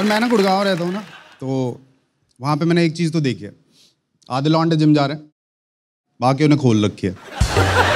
और मैं ना गुड़गांव रहता हूँ ना तो वहाँ पे मैंने एक चीज़ तो देखी है आधे लॉन्डे जिम जा रहे हैं बाकी उन्हें खोल रखी है